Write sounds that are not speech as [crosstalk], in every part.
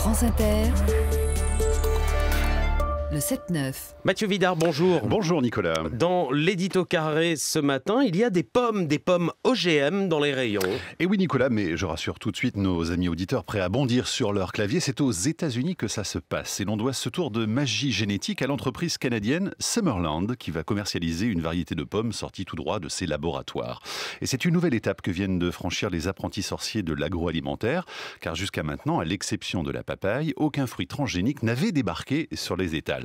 France Inter le 7-9. Mathieu Vidard, bonjour. Bonjour Nicolas. Dans l'édito carré ce matin, il y a des pommes, des pommes OGM dans les rayons. Et oui Nicolas, mais je rassure tout de suite nos amis auditeurs prêts à bondir sur leur clavier, c'est aux États-Unis que ça se passe et l'on doit ce tour de magie génétique à l'entreprise canadienne Summerland qui va commercialiser une variété de pommes sortie tout droit de ses laboratoires. Et c'est une nouvelle étape que viennent de franchir les apprentis sorciers de l'agroalimentaire car jusqu'à maintenant, à l'exception de la papaye, aucun fruit transgénique n'avait débarqué sur les étals.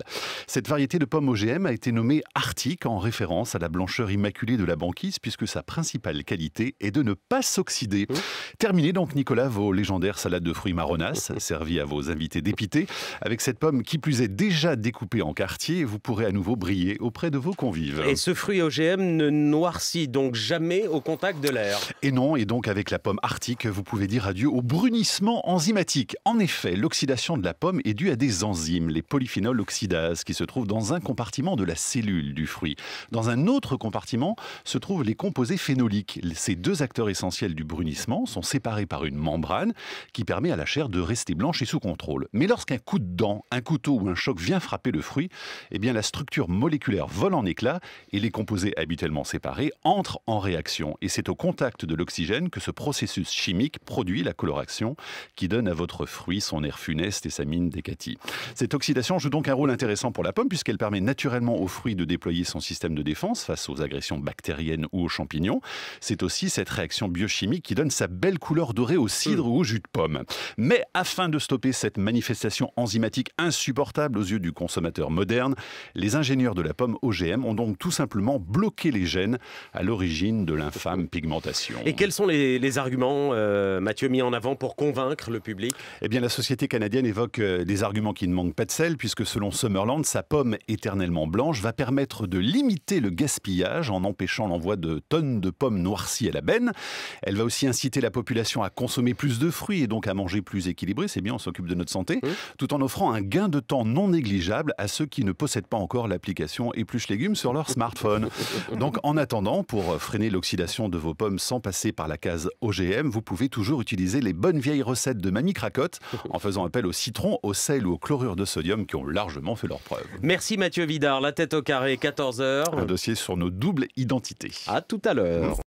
Cette variété de pomme OGM a été nommée Arctique en référence à la blancheur immaculée de la banquise puisque sa principale qualité est de ne pas s'oxyder. Oh. Terminez donc Nicolas vos légendaires salades de fruits marronas [laughs] servies à vos invités dépités. Avec cette pomme qui plus est déjà découpée en quartier, vous pourrez à nouveau briller auprès de vos convives. Et ce fruit OGM ne noircit donc jamais au contact de l'air. Et non, et donc avec la pomme arctique, vous pouvez dire adieu au brunissement enzymatique. En effet, l'oxydation de la pomme est due à des enzymes, les polyphénols oxydants qui se trouve dans un compartiment de la cellule du fruit. Dans un autre compartiment se trouvent les composés phénoliques. Ces deux acteurs essentiels du brunissement sont séparés par une membrane qui permet à la chair de rester blanche et sous contrôle. Mais lorsqu'un coup de dent, un couteau ou un choc vient frapper le fruit, eh bien la structure moléculaire vole en éclats et les composés habituellement séparés entrent en réaction. Et c'est au contact de l'oxygène que ce processus chimique produit la coloration qui donne à votre fruit son air funeste et sa mine décatie. Cette oxydation joue donc un rôle intéressant pour la pomme puisqu'elle permet naturellement au fruit de déployer son système de défense face aux agressions bactériennes ou aux champignons. C'est aussi cette réaction biochimique qui donne sa belle couleur dorée au cidre hmm. ou au jus de pomme. Mais afin de stopper cette manifestation enzymatique insupportable aux yeux du consommateur moderne, les ingénieurs de la pomme OGM ont donc tout simplement bloqué les gènes à l'origine de l'infâme pigmentation. Et quels sont les, arguments, euh, Mathieu, mis en avant pour convaincre le public Eh bien, la société canadienne évoque euh, des arguments qui ne manquent pas de sel puisque selon ce Summerland, sa pomme éternellement blanche, va permettre de limiter le gaspillage en empêchant l'envoi de tonnes de pommes noircies à la benne. Elle va aussi inciter la population à consommer plus de fruits et donc à manger plus équilibré. C'est bien, on s'occupe de notre santé, tout en offrant un gain de temps non négligeable à ceux qui ne possèdent pas encore l'application épluche légumes sur leur smartphone. [laughs] donc en attendant, pour freiner l'oxydation de vos pommes sans passer par la case OGM, vous pouvez toujours utiliser les bonnes vieilles recettes de Mamie Cracotte en faisant appel au citron, au sel ou au chlorure de sodium qui ont largement fait leur preuve. Merci Mathieu Vidard, la tête au carré, 14h. Un dossier sur nos doubles identités. À tout à l'heure.